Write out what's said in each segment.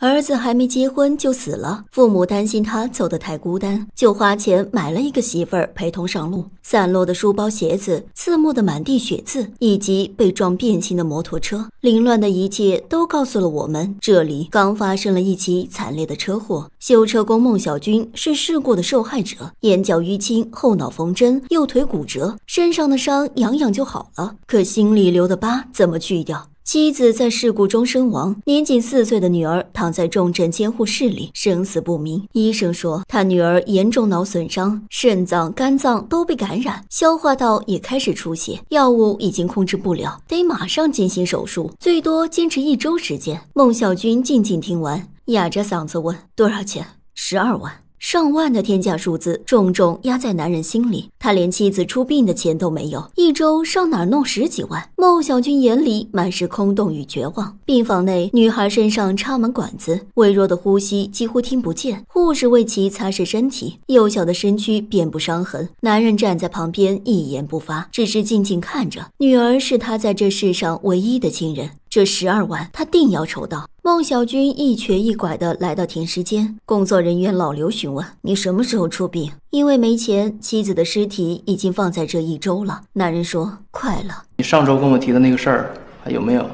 儿子还没结婚就死了，父母担心他走得太孤单，就花钱买了一个媳妇儿陪同上路。散落的书包、鞋子，刺目的满地血渍，以及被撞变形的摩托车，凌乱的一切都告诉了我们，这里刚发生了一起惨烈的车祸。修车工孟小军是事故的受害者，眼角淤青，后脑缝针，右腿骨折，身上的伤养养就好了，可心里留的疤怎么去掉？妻子在事故中身亡，年仅四岁的女儿躺在重症监护室里，生死不明。医生说，他女儿严重脑损伤，肾脏、肝脏都被感染，消化道也开始出血，药物已经控制不了，得马上进行手术，最多坚持一周时间。孟小军静静听完，哑着嗓子问：“多少钱？十二万。”上万的天价数字重重压在男人心里，他连妻子出殡的钱都没有，一周上哪弄十几万？孟小军眼里满是空洞与绝望。病房内，女孩身上插满管子，微弱的呼吸几乎听不见。护士为其擦拭身体，幼小的身躯遍布伤痕。男人站在旁边一言不发，只是静静看着。女儿是他在这世上唯一的亲人。这十二万，他定要筹到。孟小军一瘸一拐地来到停尸间，工作人员老刘询问：“你什么时候出殡？”因为没钱，妻子的尸体已经放在这一周了。那人说：“快了。”你上周跟我提的那个事儿还有没有？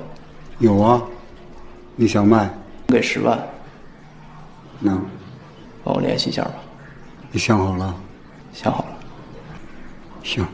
有啊。你想卖？给十万。能。帮我联系一下吧。你想好了？想好了。行。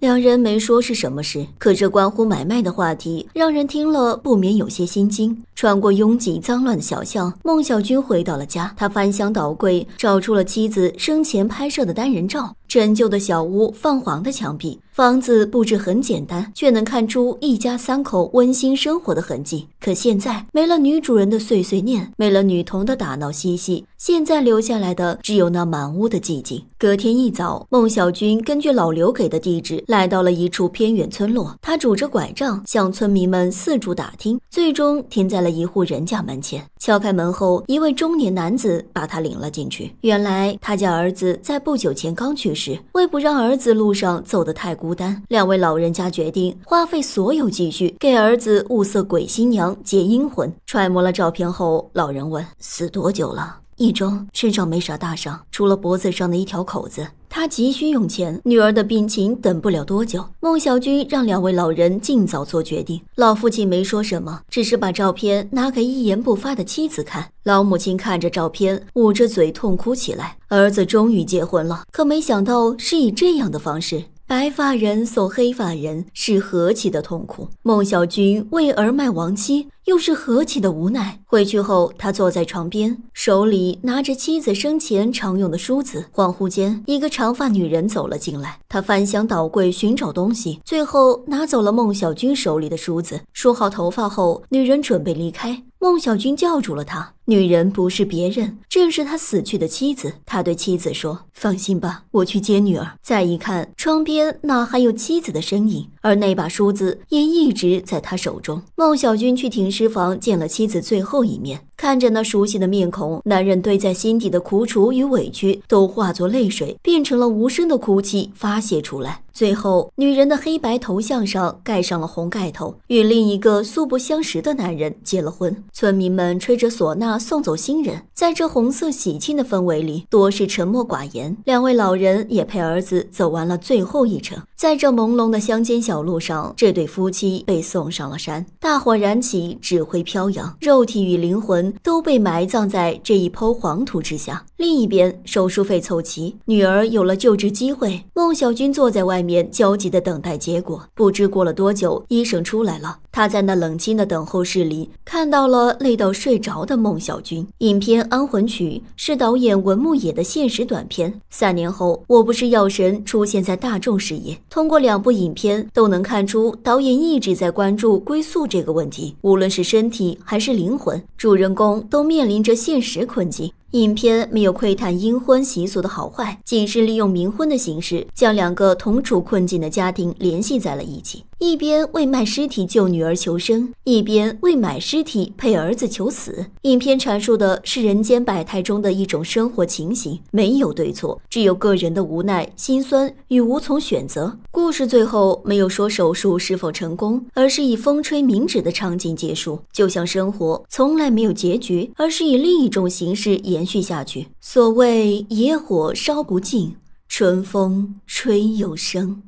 两人没说是什么事，可这关乎买卖的话题，让人听了不免有些心惊。穿过拥挤脏乱的小巷，孟小军回到了家。他翻箱倒柜，找出了妻子生前拍摄的单人照，陈旧的小屋，泛黄的墙壁。房子布置很简单，却能看出一家三口温馨生活的痕迹。可现在没了女主人的碎碎念，没了女童的打闹嬉戏，现在留下来的只有那满屋的寂静。隔天一早，孟小军根据老刘给的地址，来到了一处偏远村落。他拄着拐杖向村民们四处打听，最终停在了一户人家门前。敲开门后，一位中年男子把他领了进去。原来他家儿子在不久前刚去世，为不让儿子路上走得太过。孤单，两位老人家决定花费所有积蓄给儿子物色鬼新娘接阴魂。揣摩了照片后，老人问：“死多久了？一周，身上没啥大伤，除了脖子上的一条口子。他急需用钱，女儿的病情等不了多久。”孟小军让两位老人尽早做决定。老父亲没说什么，只是把照片拿给一言不发的妻子看。老母亲看着照片，捂着嘴痛哭起来。儿子终于结婚了，可没想到是以这样的方式。白发人送黑发人是何其的痛苦，孟小军为儿卖亡妻又是何其的无奈。回去后，他坐在床边，手里拿着妻子生前常用的梳子。恍惚间，一个长发女人走了进来，她翻箱倒柜寻找东西，最后拿走了孟小军手里的梳子。梳好头发后，女人准备离开，孟小军叫住了她。女人不是别人，正是他死去的妻子。他对妻子说：“放心吧，我去接女儿。”再一看，窗边哪还有妻子的身影，而那把梳子也一直在他手中。孟小军去停尸房见了妻子最后一面，看着那熟悉的面孔，男人堆在心底的苦楚与委屈都化作泪水，变成了无声的哭泣发泄出来。最后，女人的黑白头像上盖上了红盖头，与另一个素不相识的男人结了婚。村民们吹着唢呐。送走新人，在这红色喜庆的氛围里，多是沉默寡言。两位老人也陪儿子走完了最后一程。在这朦胧的乡间小路上，这对夫妻被送上了山。大火燃起，纸灰飘扬，肉体与灵魂都被埋葬在这一剖黄土之下。另一边，手术费凑齐，女儿有了救治机会。孟小军坐在外面焦急的等待结果。不知过了多久，医生出来了。他在那冷清的等候室里看到了累到睡着的孟小军。影片《安魂曲》是导演文牧野的现实短片。三年后，我不是药神出现在大众视野。通过两部影片都能看出，导演一直在关注归宿这个问题。无论是身体还是灵魂，主人公都面临着现实困境。影片没有窥探阴婚习俗的好坏，仅是利用冥婚的形式，将两个同处困境的家庭联系在了一起。一边为卖尸体救女儿求生，一边为买尸体陪儿子求死。影片阐述的是人间百态中的一种生活情形，没有对错，只有个人的无奈、心酸与无从选择。故事最后没有说手术是否成功，而是以风吹明纸的场景结束。就像生活从来没有结局，而是以另一种形式延续下去。所谓野火烧不尽，春风吹又生。